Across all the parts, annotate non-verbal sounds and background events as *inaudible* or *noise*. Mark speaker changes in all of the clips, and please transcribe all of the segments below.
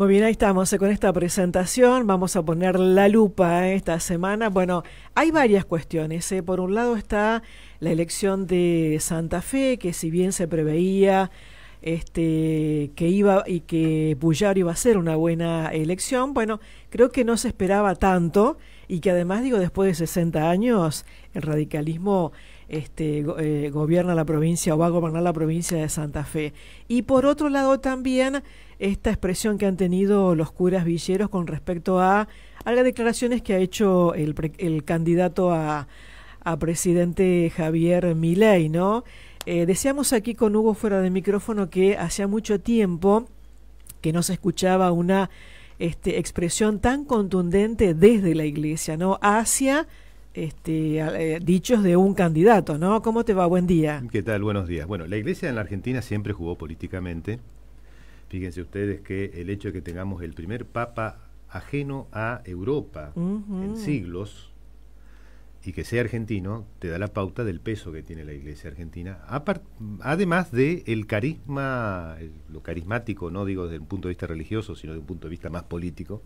Speaker 1: Muy bien, ahí estamos eh, con esta presentación. Vamos a poner la lupa eh, esta semana. Bueno, hay varias cuestiones. Eh. Por un lado está la elección de Santa Fe, que si bien se preveía este, que iba y que iba a ser una buena elección, bueno, creo que no se esperaba tanto y que además, digo, después de 60 años, el radicalismo este, gobierna la provincia o va a gobernar la provincia de Santa Fe. Y por otro lado también esta expresión que han tenido los curas villeros con respecto a, las declaraciones que ha hecho el, el candidato a, presidente Javier Milei, ¿no? deseamos eh, decíamos aquí con Hugo fuera de micrófono que hacía mucho tiempo que no se escuchaba una este, expresión tan contundente desde la iglesia, ¿no? Hacia este, eh, dichos de un candidato, ¿no? ¿Cómo te va? Buen día.
Speaker 2: ¿Qué tal? Buenos días. Bueno, la iglesia en la Argentina siempre jugó políticamente Fíjense ustedes que el hecho de que tengamos el primer papa ajeno a Europa en siglos y que sea argentino te da la pauta del peso que tiene la Iglesia argentina, además de el carisma, lo carismático, no digo desde un punto de vista religioso, sino desde un punto de vista más político,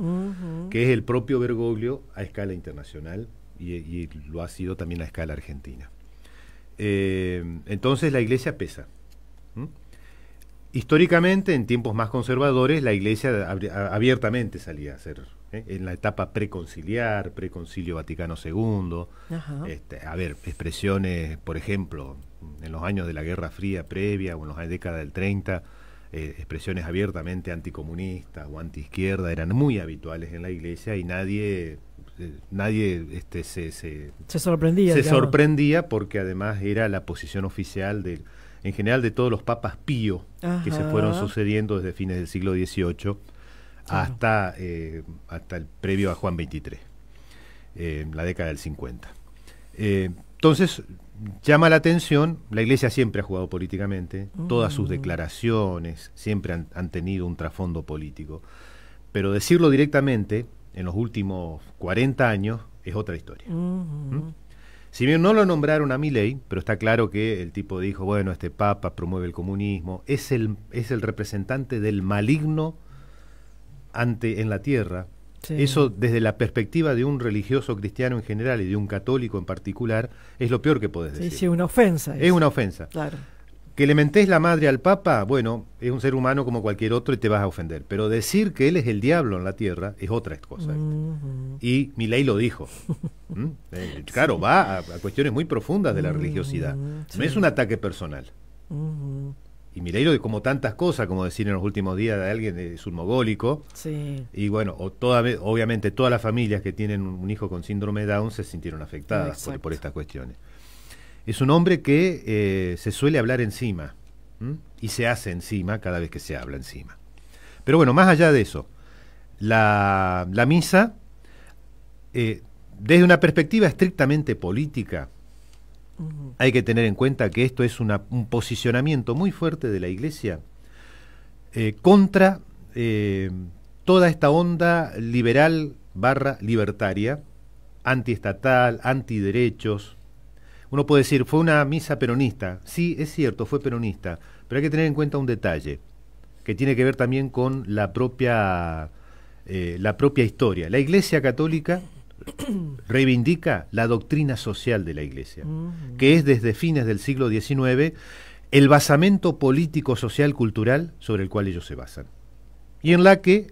Speaker 2: que es el propio Bergoglio a escala internacional y, lo ha sido también a escala argentina. Eh, entonces la Iglesia pesa. Históricamente, en tiempos más conservadores, la Iglesia abiertamente salía a ser... ¿eh? en la etapa preconciliar, preconcilio Vaticano II, este, a ver, expresiones, por ejemplo, en los años de la Guerra Fría previa o en la década del 30, eh, expresiones abiertamente anticomunistas o antiizquierda eran muy habituales en la iglesia y nadie eh, nadie este, se, se, sorprendía se sorprendía porque además era la posición oficial del en general de todos los papas pío que se fueron sucediendo desde fines del siglo XVIII hasta, eh, hasta el previo a Juan XXIII, en eh, la década del 50. Eh, entonces, llama la atención, la Iglesia siempre ha jugado políticamente, todas sus mm. declaraciones siempre han, tenido un trasfondo político, pero decirlo directamente en los últimos 40 años es otra historia. Si bien no lo nombraron a mi ley, pero está claro que el tipo dijo, bueno, este papa promueve el comunismo, es el, es el representante del maligno ante en la tierra. Eso desde la perspectiva de un religioso cristiano en general y de un católico en particular es lo peor que puedes decir. Sí, una ofensa.
Speaker 1: Es, es una ofensa. Claro.
Speaker 2: Que le mentés la madre al Papa, bueno, es un ser humano como cualquier otro y te vas a ofender. Pero decir que él es el diablo en la tierra es otra cosa. Y Milei lo dijo. *laughs*
Speaker 3: ¿Mm? Eh,
Speaker 2: claro, va a, cuestiones muy profundas de la mm, religiosidad. No es un ataque personal. Y Milei lo como tantas cosas, como decir en los últimos días de alguien eh, es un mogólico. Sí. Y bueno, toda, obviamente todas las familias que tienen un, hijo con síndrome de Down se sintieron afectadas por estas cuestiones es un hombre que eh, se suele hablar encima y se hace encima cada vez que se habla encima. Pero bueno, más allá de eso, la, la misa, eh, desde una perspectiva estrictamente política, hay que tener en cuenta que esto es un posicionamiento muy fuerte de la Iglesia eh, contra toda esta onda liberal barra libertaria, antiestatal, antiderechos, uno puede decir, fue una misa peronista. Sí, es cierto, fue peronista. Pero hay que tener en cuenta un detalle que tiene que ver también con la propia, eh, la propia historia. La Iglesia Católica *coughs* reivindica la doctrina social de la Iglesia, mm. que es desde fines del siglo XIX el basamento político, social, cultural sobre el cual ellos se basan, y en la que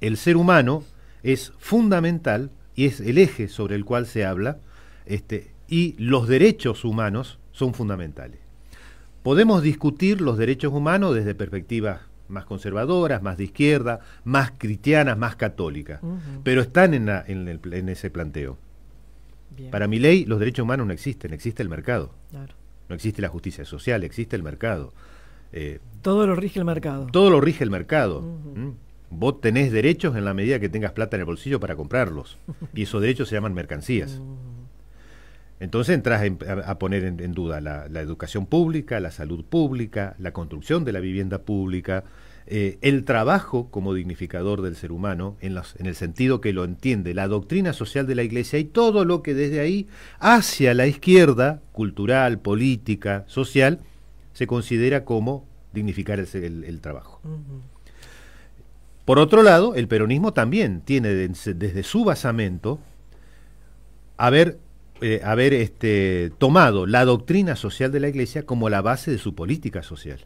Speaker 2: el ser humano es fundamental y es el eje sobre el cual se habla este, y los derechos humanos son fundamentales. Podemos discutir los derechos humanos desde perspectivas más conservadoras, más de izquierda, más cristianas, más católicas, pero están en, en, ese planteo. Para mi ley, los derechos humanos no existen, existe el mercado. No existe la justicia social, existe el mercado. Eh, todo lo rige el mercado. Todo lo rige el mercado. Vos tenés derechos en la medida que tengas plata en el bolsillo para comprarlos. *laughs* y esos derechos se llaman mercancías. Entonces entras a, poner en, duda la, educación pública, la salud pública, la construcción de la vivienda pública, eh, el trabajo como dignificador del ser humano, en, el sentido que lo entiende, la doctrina social de la Iglesia y todo lo que desde ahí hacia la izquierda, cultural, política, social, se considera como dignificar el, trabajo. Por otro lado, el peronismo también tiene desde su basamento haber eh, haber este, tomado la doctrina social de la Iglesia como la base de su política social.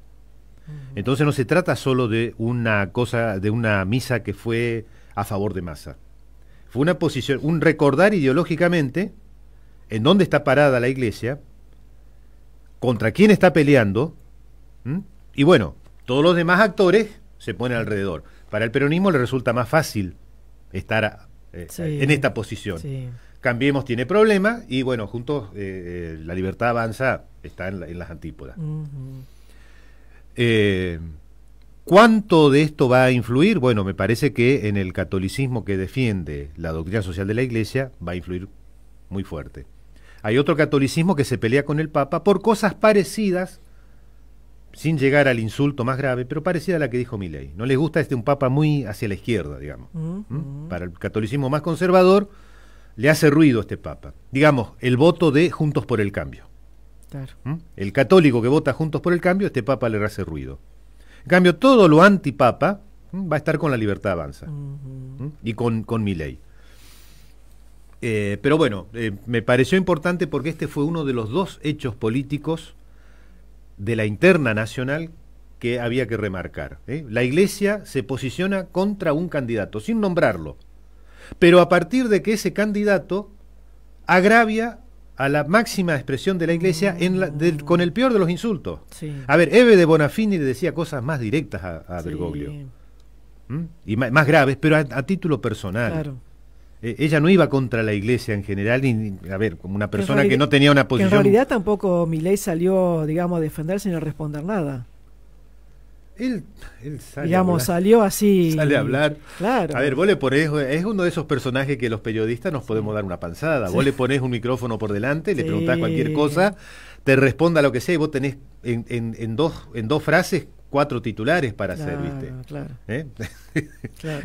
Speaker 2: Entonces no se trata solo de una cosa, de una misa que fue a favor de masa. Fue una posición, un recordar ideológicamente en dónde está parada la Iglesia, contra quién está peleando, y bueno, todos los demás actores se ponen alrededor. Para el peronismo le resulta más fácil estar eh, en esta posición. Sí. Cambiemos tiene problemas y bueno, juntos eh, eh, la libertad avanza está en, las antípodas. Eh, ¿Cuánto de esto va a influir? Bueno, me parece que en el catolicismo que defiende la doctrina social de la Iglesia va a influir muy fuerte. Hay otro catolicismo que se pelea con el Papa por cosas parecidas, sin llegar al insulto más grave, pero parecida a la que dijo Milei. No les gusta este un Papa muy hacia la izquierda, digamos. Para el catolicismo más conservador, le hace ruido a este Papa. Digamos, el voto de Juntos por el Cambio. ¿Mm? El católico que vota Juntos por el Cambio, este Papa le hace ruido. En cambio, todo lo antipapa va a estar con la libertad avanza y con, mi ley. Eh, pero bueno, eh, me pareció importante porque este fue uno de los dos hechos políticos de la interna nacional que había que remarcar. ¿eh? La Iglesia se posiciona contra un candidato, sin nombrarlo pero a partir de que ese candidato agravia a la máxima expresión de la iglesia mm. con el peor de los insultos. A ver, Eve de Bonafini le decía cosas más directas a, Bergoglio. Y más, graves, pero a, título personal. E, ella no iba contra la iglesia en general, ni, a ver, como una persona que, no tenía una posición. en realidad
Speaker 1: tampoco Miley salió, digamos, a defenderse ni a responder nada. Él, salió así.
Speaker 2: Sale a hablar. A ver, vos le ponés, es uno de esos personajes que los periodistas nos podemos dar una panzada. Vos le ponés un micrófono por delante, le preguntás cualquier cosa, te responda lo que sea y vos tenés en, dos, en dos frases cuatro titulares para hacer, ¿viste? ¿Eh?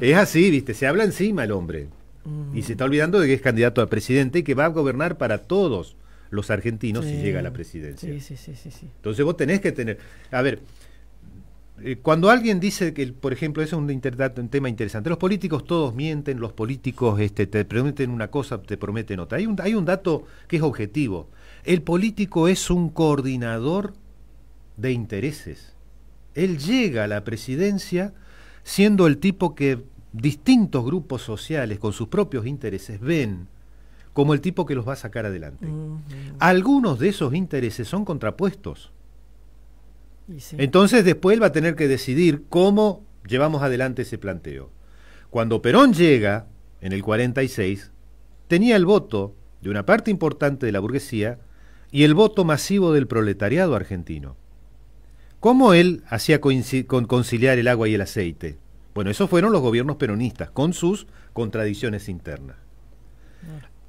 Speaker 2: Es así, ¿viste? Se habla encima el hombre. Mm. Y se está olvidando de que es candidato a presidente y que va a gobernar para todos los argentinos si llega a la presidencia. sí, sí, sí. Entonces vos tenés que tener... A ver, eh, cuando alguien dice que, por ejemplo, ese es un, tema interesante, los políticos todos mienten, los políticos este, te prometen una cosa, te prometen otra. Hay un, dato que es objetivo. El político es un coordinador de intereses. Él llega a la presidencia siendo el tipo que distintos grupos sociales con sus propios intereses ven como el tipo que los va a sacar adelante. Algunos de esos intereses son contrapuestos. Entonces después él va a tener que decidir cómo llevamos adelante ese planteo. Cuando Perón llega, en el 46, tenía el voto de una parte importante de la burguesía y el voto masivo del proletariado argentino. ¿Cómo él hacía conciliar el agua y el aceite? Bueno, esos fueron los gobiernos peronistas, con sus contradicciones internas.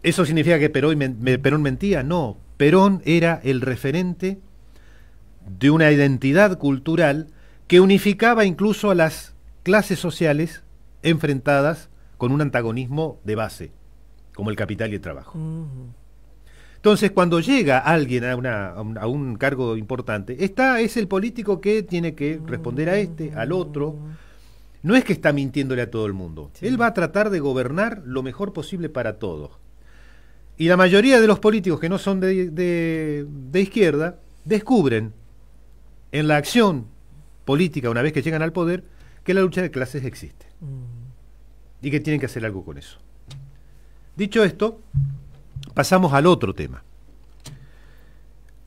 Speaker 2: ¿Eso significa que Perón mentía? No, Perón era el referente de una identidad cultural que unificaba incluso a las clases sociales enfrentadas con un antagonismo de base, como el capital y el trabajo. Entonces, cuando llega alguien a, una, a, un, cargo importante, está, es el político que tiene que responder a este, al otro. No es que está mintiéndole a todo el mundo. Él va a tratar de gobernar lo mejor posible para todos. Y la mayoría de los políticos que no son de, de izquierda descubren en la acción política, una vez que llegan al poder, que la lucha de clases existe. Mm. Y que tienen que hacer algo con eso. Dicho esto, pasamos al otro tema.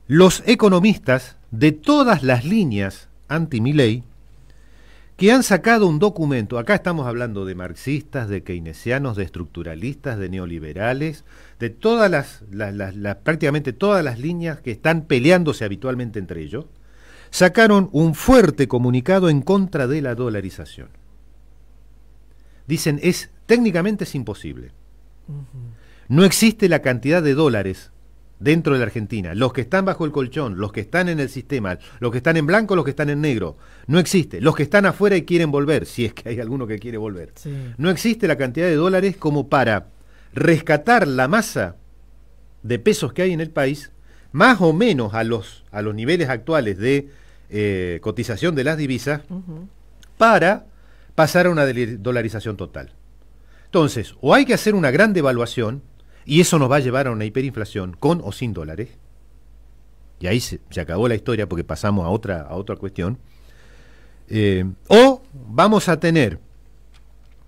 Speaker 2: Los economistas de todas las líneas anti-Miley que han sacado un documento, acá estamos hablando de marxistas, de keynesianos, de estructuralistas, de neoliberales, de todas las, las prácticamente todas las líneas que están peleándose habitualmente entre ellos, sacaron un fuerte comunicado en contra de la dolarización. Dicen, es técnicamente es imposible. No existe la cantidad de dólares dentro de la Argentina, los que están bajo el colchón, los que están en el sistema, los que están en blanco, los que están en negro, no existe. Los que están afuera y quieren volver, si es que hay alguno que quiere volver. No existe la cantidad de dólares como para rescatar la masa de pesos que hay en el país, más o menos a los, a los niveles actuales de eh, cotización de las divisas para pasar a una dolarización total. Entonces, o hay que hacer una gran devaluación, y eso nos va a llevar a una hiperinflación con o sin dólares, y ahí se, acabó la historia porque pasamos a otra, a otra cuestión, eh, o vamos a tener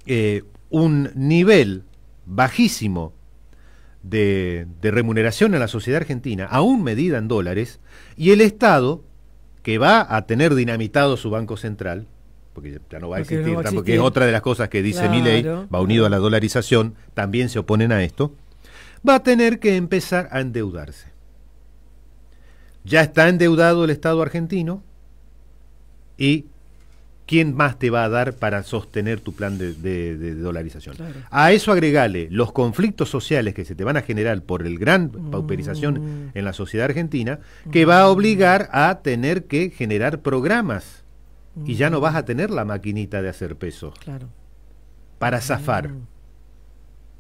Speaker 2: eh, un nivel bajísimo de, de remuneración en la sociedad argentina, aún medida en dólares, y el Estado que va a tener dinamitado su Banco Central, porque ya no va a existir, porque es otra de las cosas que dice mi ley, va unido a la dolarización, también se oponen a esto, va a tener que empezar a endeudarse. Ya está endeudado el Estado argentino y ¿quién más te va a dar para sostener tu plan de, dolarización? A eso agregale los conflictos sociales que se te van a generar por el gran pauperización mm. en la sociedad argentina, mm. que va a obligar a tener que generar programas y ya no mm. vas a tener la maquinita de hacer pesos claro. para zafar.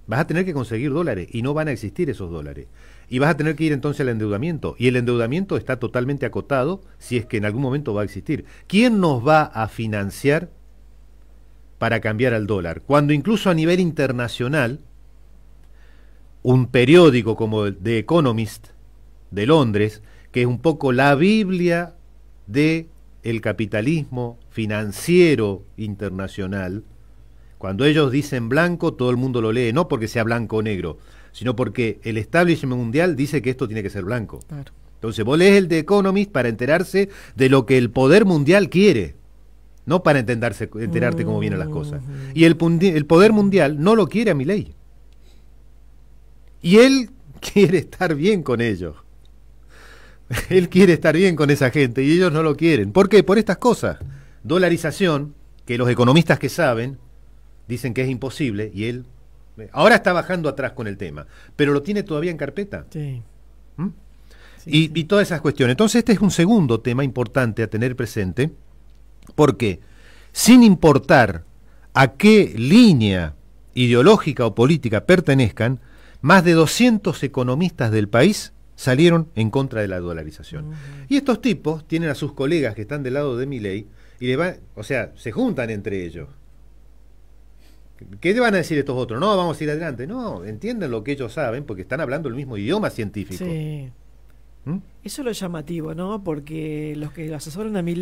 Speaker 2: Vas a tener que conseguir dólares y no van a existir esos dólares. Y vas a tener que ir entonces al endeudamiento. Y el endeudamiento está totalmente acotado si es que en algún momento va a existir. ¿Quién nos va a financiar para cambiar al dólar? Cuando incluso a nivel internacional, un periódico como The Economist de Londres, que es un poco la Biblia de el capitalismo financiero internacional, cuando ellos dicen blanco, todo el mundo lo lee, no porque sea blanco o negro, sino porque el establishment mundial dice que esto tiene que ser blanco. Entonces vos lees el de Economist para enterarse de lo que el poder mundial quiere, no para enterarse, enterarte cómo vienen las cosas. Mm. Y el, el poder mundial no lo quiere a mi ley. Y él *laughs* quiere estar bien con ellos. *laughs* él quiere estar bien con esa gente y ellos no lo quieren. ¿Por qué? Por estas cosas. Dolarización, que los economistas que saben dicen que es imposible y él Ahora está bajando atrás con el tema, pero lo tiene todavía en carpeta. ¿Mm? Sí. y, todas esas cuestiones. Entonces este es un segundo tema importante a tener presente, porque sin importar a qué línea ideológica o política pertenezcan, más de 200 economistas del país salieron en contra de la dolarización. Y estos tipos tienen a sus colegas que están del lado de mi ley y le van, o sea, se juntan entre ellos ¿Qué te van a decir estos otros? No, vamos a ir adelante. No, entienden lo que ellos saben porque están hablando el mismo idioma científico.
Speaker 1: Sí. ¿Mm? Eso es lo llamativo, ¿no? Porque los que asesoran a mi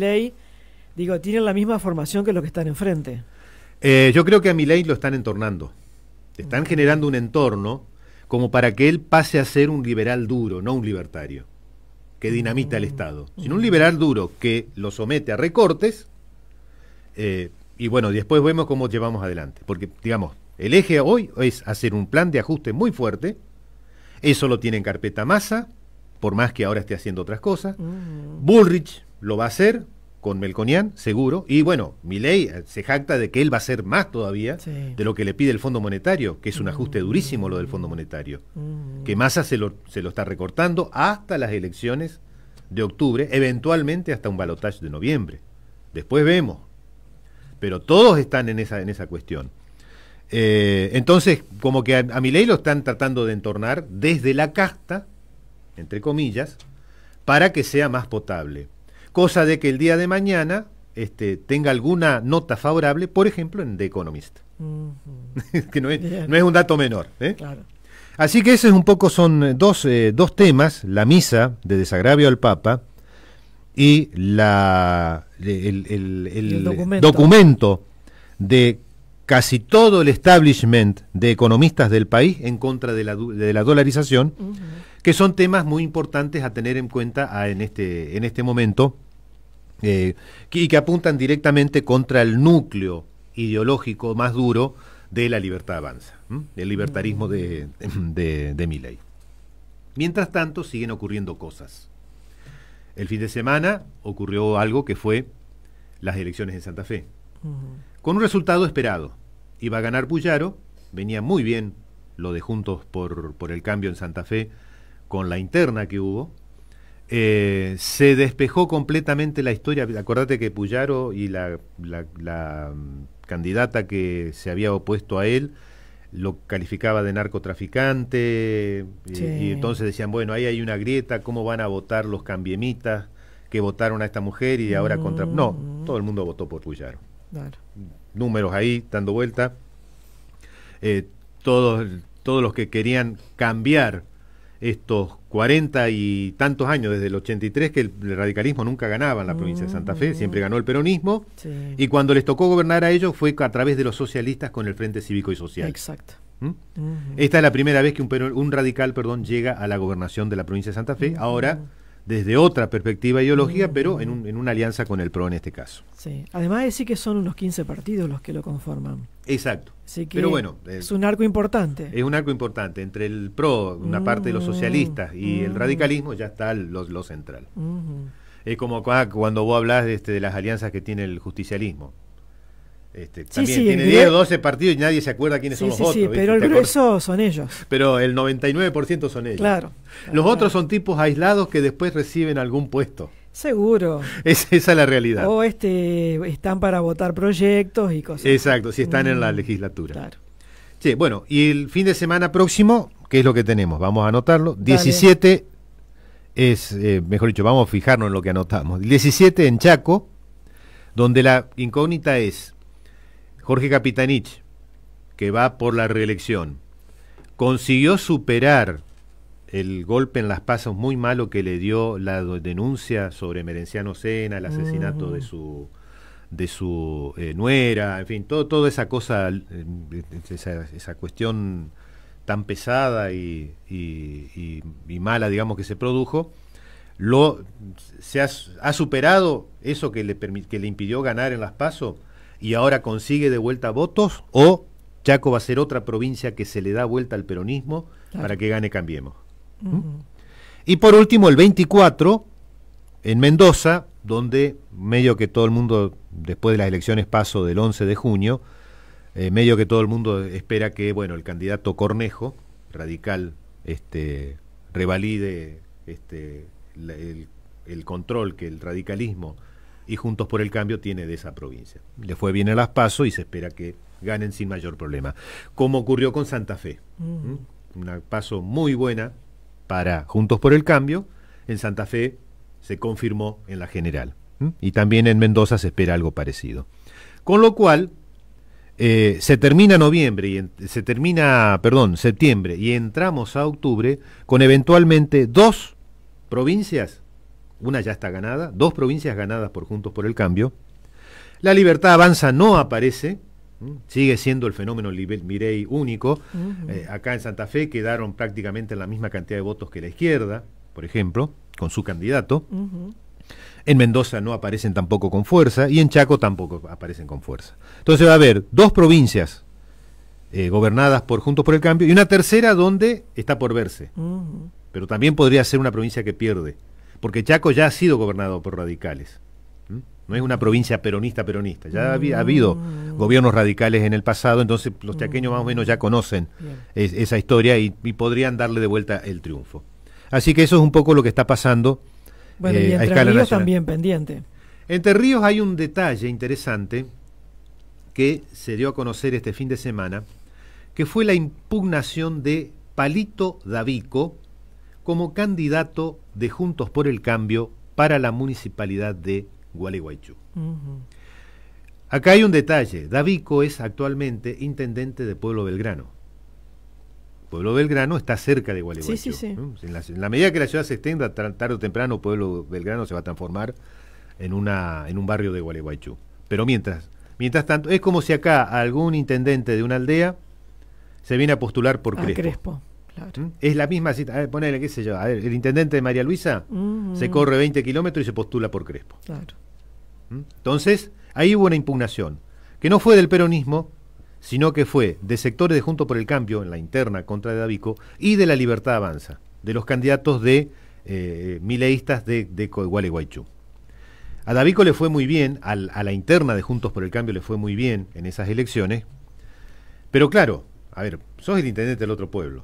Speaker 1: digo, tienen la misma formación que los que están enfrente.
Speaker 2: Eh, yo creo que a mi lo están entornando. Están generando un entorno como para que él pase a ser un liberal duro, no un libertario, que dinamita el mm. Estado. Sino un mm. liberal duro que lo somete a recortes. Eh, y bueno, después vemos cómo llevamos adelante. Porque, digamos, el eje hoy es hacer un plan de ajuste muy fuerte. Eso lo tiene en carpeta Massa, por más que ahora esté haciendo otras cosas.
Speaker 3: Mm.
Speaker 2: Bullrich lo va a hacer con Melconian, seguro. Y bueno, Milei eh, se jacta de que él va a hacer más todavía de lo que le pide el Fondo Monetario, que es un ajuste mm. durísimo lo del Fondo Monetario. Mm. Que Massa se lo, se lo está recortando hasta las elecciones de octubre, eventualmente hasta un balotaje de noviembre. Después vemos, pero todos están en esa, en esa cuestión. Eh, entonces, como que a, mi ley lo están tratando de entornar desde la casta, entre comillas, para que sea más potable. Cosa de que el día de mañana este, tenga alguna nota favorable, por ejemplo, en The Economist. *laughs* que no es, un dato menor. ¿eh? Así que esos un poco son eh, dos temas, la misa de desagravio al Papa, y el, documento. de casi todo el establishment de economistas del país en contra de la, dolarización, que son temas muy importantes a tener en cuenta ah, este, en, este, momento eh, y que apuntan directamente contra el núcleo ideológico más duro de la libertad avanza, el libertarismo de, mm. de, de Milley. Mientras tanto, siguen ocurriendo cosas. El fin de semana ocurrió algo que fue las elecciones en Santa Fe, con un resultado esperado. Iba a ganar Puyaro, venía muy bien lo de Juntos por, por el Cambio en Santa Fe con la interna que hubo. Eh, se despejó completamente la historia. Acordate que Puyaro y la mm, candidata que se había opuesto a él lo calificaba de narcotraficante y, entonces decían, bueno, ahí hay una grieta, ¿cómo van a votar los cambiemitas que votaron a esta mujer y ahora contra... No, mm. todo el mundo votó por Puyaro. Números ahí dando vuelta. Eh, todos, todos los que querían cambiar estos cuarenta y tantos años, desde el 83, que el radicalismo nunca ganaba en la provincia de Santa Fe, mm. siempre ganó el peronismo, y cuando les tocó gobernar a ellos fue a través de los socialistas con el Frente Cívico y Social.
Speaker 3: Exacto. ¿Mm?
Speaker 2: Esta es la primera vez que un, un, radical perdón, llega a la gobernación de la provincia de Santa Fe, ahora desde otra perspectiva ideológica, pero en, un, mm. en, una alianza con el PRO en este caso.
Speaker 1: Sí, además de decir que son unos 15 partidos los que lo conforman.
Speaker 2: Exacto. pero bueno, eh, es,
Speaker 1: un arco importante.
Speaker 2: Es un arco importante. Entre el PRO, una parte de los mm. socialistas, y el mm. radicalismo ya está lo, central. Es como cuando vos hablas de, este, de las alianzas que tiene el justicialismo. Este, también tiene 10 o 12 partidos y nadie se acuerda quiénes son los otros. Sí, pero el grueso son ellos. Pero el 99% son ellos. Claro. los otros son tipos aislados que después reciben algún puesto.
Speaker 1: Seguro.
Speaker 2: *laughs* esa es la realidad.
Speaker 1: O este, están para votar proyectos y cosas.
Speaker 2: Exacto, si están en la mm, legislatura. Sí, bueno, y el fin de semana próximo, ¿qué es lo que tenemos? Vamos a anotarlo. 17 es, eh, mejor dicho, vamos a fijarnos en lo que anotamos. 17 en Chaco, donde la incógnita es Jorge Capitanich, que va por la reelección, consiguió superar el golpe en las pasas muy malo que le dio la denuncia sobre Merenciano Sena, el asesinato de su de su eh, nuera, en fin, todo, toda esa cosa, eh, esa, cuestión tan pesada y, y, mala, digamos, que se produjo, lo, se ha, superado eso que le, que le impidió ganar en las pasos y ahora consigue de vuelta votos o Chaco va a ser otra provincia que se le da vuelta al peronismo para que gane Cambiemos. Y por último, el 24, en Mendoza, donde medio que todo el mundo, después de las elecciones paso del 11 de junio, eh, medio que todo el mundo espera que, bueno, el candidato Cornejo, radical, este, revalide este, el control que el radicalismo y Juntos por el Cambio tiene de esa provincia. Le fue bien a las PASO y se espera que ganen sin mayor problema. Como ocurrió con Santa Fe.
Speaker 3: Mm.
Speaker 2: Una PASO muy buena para Juntos por el Cambio. En Santa Fe se confirmó en la general. Y también en Mendoza se espera algo parecido. Con lo cual, eh, se termina noviembre y se termina, perdón, septiembre y entramos a octubre con eventualmente dos provincias una ya está ganada, dos provincias ganadas por Juntos por el Cambio. La Libertad Avanza no aparece, sigue siendo el fenómeno Mirey único. Eh, acá en Santa Fe quedaron prácticamente la misma cantidad de votos que la izquierda, por ejemplo, con su candidato. En Mendoza no aparecen tampoco con fuerza y en Chaco tampoco aparecen con fuerza. Entonces va a haber dos provincias eh, gobernadas por Juntos por el Cambio y una tercera donde está por verse. Pero también podría ser una provincia que pierde porque Chaco ya ha sido gobernado por radicales. No es una provincia peronista, peronista. Ya había ha habido mm. gobiernos radicales en el pasado, entonces los chaqueños más o menos ya conocen esa historia y, podrían darle de vuelta el triunfo. Así que eso es un poco lo que está pasando bueno, y eh, Entre Ríos también pendiente. Entre Ríos hay un detalle interesante que se dio a conocer este fin de semana, que fue la impugnación de Palito Davico, como candidato de Juntos por el Cambio para la municipalidad de Gualeguaychú. Acá hay un detalle. Davico es actualmente intendente de Pueblo Belgrano. Pueblo Belgrano está cerca de Gualeguaychú. En, la, medida que la ciudad se extienda, tarde o temprano Pueblo Belgrano se va a transformar en, una, en un barrio de Gualeguaychú. Pero mientras, mientras tanto, es como si acá algún intendente de una aldea se viene a postular por Crespo. ¿Mm? Es la misma cita. A ver, ponele, qué sé yo. A ver, el intendente de María Luisa mm. se corre 20 kilómetros y se postula por Crespo. ¿Mm? Entonces, ahí hubo una impugnación, que no fue del peronismo, sino que fue de sectores de Juntos por el Cambio, en la interna contra de Davico, y de la Libertad Avanza, de los candidatos de eh, mileístas de, de Gualeguaychú. A Davico le fue muy bien, a la interna de Juntos por el Cambio le fue muy bien en esas elecciones, pero claro, a ver, sos el intendente del otro pueblo,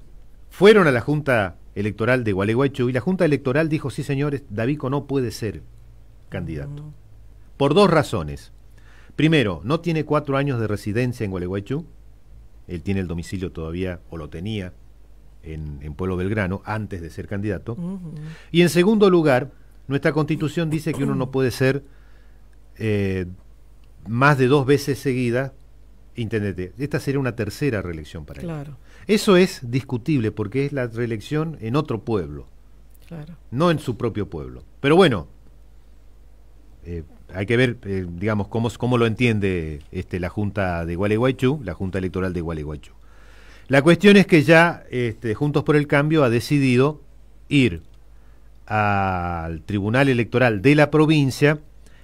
Speaker 2: fueron a la Junta Electoral de Gualeguaychú y la Junta Electoral dijo, sí señores, Davico no puede ser candidato. Mm. Por dos razones. Primero, no tiene cuatro años de residencia en Gualeguaychú. Él tiene el domicilio todavía, o lo tenía, en, Pueblo Belgrano, antes de ser candidato. Y en segundo lugar, nuestra constitución dice que uno no puede ser eh, más de dos veces seguida intendente. Esta sería una tercera reelección para claro. él. Eso es discutible porque es la reelección en otro pueblo, claro. no en su propio pueblo. Pero bueno, eh, hay que ver, eh, digamos, cómo, cómo lo entiende este, la Junta de Gualeguaychú, la Junta Electoral de Gualeguaychú. La cuestión es que ya este, Juntos por el Cambio ha decidido ir al Tribunal Electoral de la provincia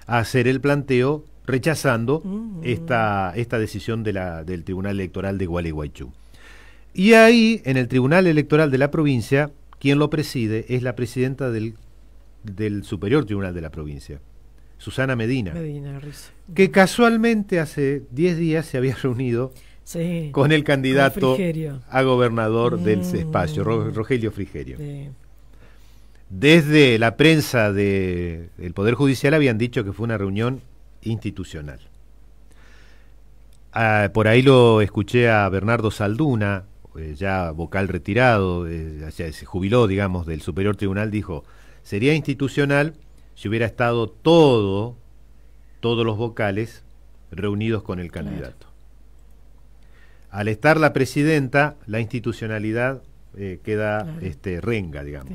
Speaker 2: a hacer el planteo rechazando mm. esta, esta decisión del Tribunal Electoral de Gualeguaychú. Y ahí, en el Tribunal Electoral de la provincia, quien lo preside es la presidenta del, del Superior Tribunal de la provincia, Susana Medina, Medina que casualmente hace 10 días se había *laughs* reunido con el candidato a gobernador del mm. espacio, Rogelio Frigerio. Desde la prensa del Poder Judicial habían dicho que fue una reunión institucional. Ah, por ahí lo escuché a Bernardo Salduna, eh, ya vocal retirado, eh, se jubiló, digamos, del Superior Tribunal, dijo, sería institucional si hubiera estado todo, todos los vocales reunidos con el candidato. Al estar la presidenta, la institucionalidad eh, queda este, renga, digamos.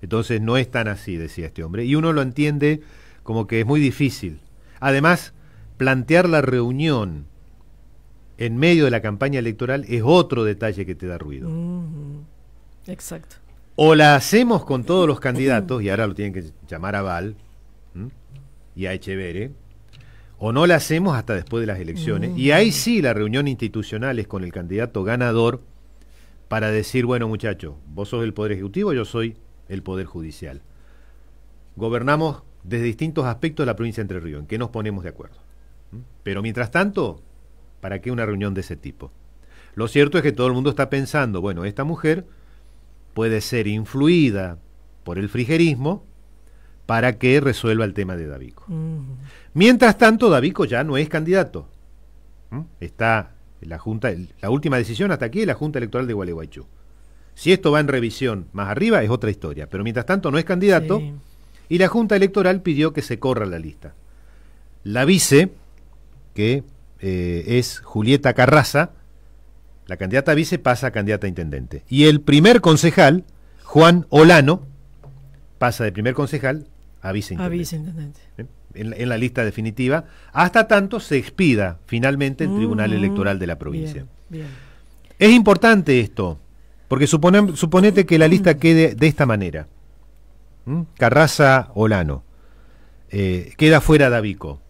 Speaker 2: Entonces no es tan así, decía este hombre. Y uno lo entiende como que es muy difícil Además, plantear la reunión en medio de la campaña electoral es otro detalle que te da ruido. Exacto. O la hacemos con todos los candidatos, y ahora lo tienen que llamar a Val y a Echeverre, o no la hacemos hasta después de las elecciones. Y ahí sí la reunión institucional es con el candidato ganador para decir, bueno muchachos, vos sos el Poder Ejecutivo, yo soy el Poder Judicial. Gobernamos desde distintos aspectos de la provincia de Entre Ríos, en que nos ponemos de acuerdo. ¿Mm? Pero mientras tanto, ¿para qué una reunión de ese tipo? Lo cierto es que todo el mundo está pensando, bueno, esta mujer puede ser influida por el frigerismo para que resuelva el tema de Davico. Mientras tanto, Davico ya no es candidato. ¿Mm? está Está la junta, la última decisión hasta aquí, la Junta Electoral de Gualeguaychú. Si esto va en revisión más arriba es otra historia, pero mientras tanto no es candidato y la Junta Electoral pidió que se corra la lista. La vice, que eh, es Julieta Carraza, la candidata vice pasa a candidata a intendente. Y el primer concejal, Juan Olano, pasa de primer concejal a
Speaker 1: viceintendente.
Speaker 2: ¿Eh? En, la lista definitiva, hasta tanto se expida finalmente el Tribunal mm, Electoral de la provincia. Es importante esto, porque suponete que la lista mm. quede de esta manera. ¿Mm? Carraza Olano. Eh, queda fuera Davico.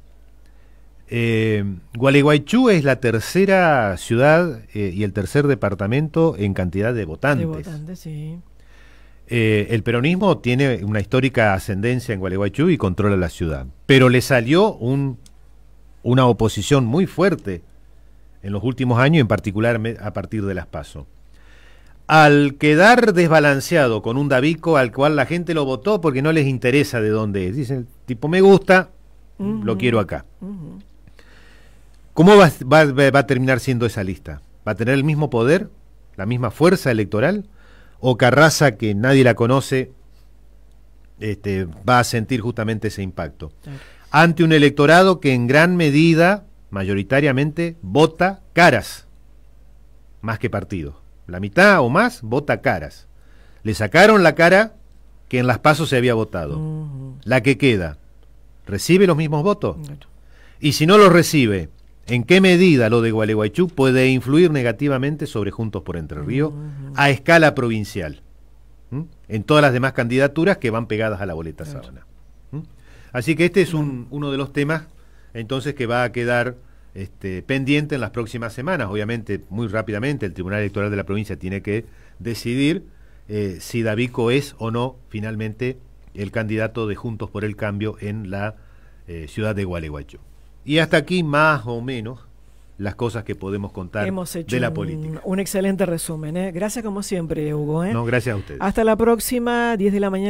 Speaker 2: Eh, Gualeguaychú es la tercera ciudad eh, y el tercer departamento en cantidad de votantes. Eh, el peronismo tiene una histórica ascendencia en Gualeguaychú y controla la ciudad. Pero le salió una oposición muy fuerte en los últimos años, en particular a partir de las PASO al quedar desbalanceado con un Davico al cual la gente lo votó porque no les interesa de dónde es. Dicen, tipo me gusta,
Speaker 3: lo quiero
Speaker 2: acá. ¿Cómo va, va, va, a terminar siendo esa lista? ¿Va a tener el mismo poder, la misma fuerza electoral? ¿O Carraza, que nadie la conoce, este, va a sentir justamente ese impacto? Ante un electorado que en gran medida, mayoritariamente, vota caras más que partidos la mitad o más, vota caras. Le sacaron la cara que en las pasos se había votado. La que queda, ¿recibe los mismos votos? Y si no los recibe, ¿en qué medida lo de Gualeguaychú puede influir negativamente sobre Juntos por Entre Ríos a escala provincial? ¿Mm? En todas las demás candidaturas que van pegadas a la boleta sabana. ¿Mm? Así que este es uno de los temas entonces que va a quedar este, pendiente en las próximas semanas. Obviamente, muy rápidamente, el Tribunal Electoral de la provincia tiene que decidir eh, si Davico es o no finalmente el candidato de Juntos por el Cambio en la eh, ciudad de Gualeguaychú. Y hasta aquí más o menos las cosas que podemos contar de la política.
Speaker 1: Un, excelente resumen. ¿eh? Gracias como siempre, Hugo. No, gracias a ustedes. Hasta la próxima, 10 de la mañana.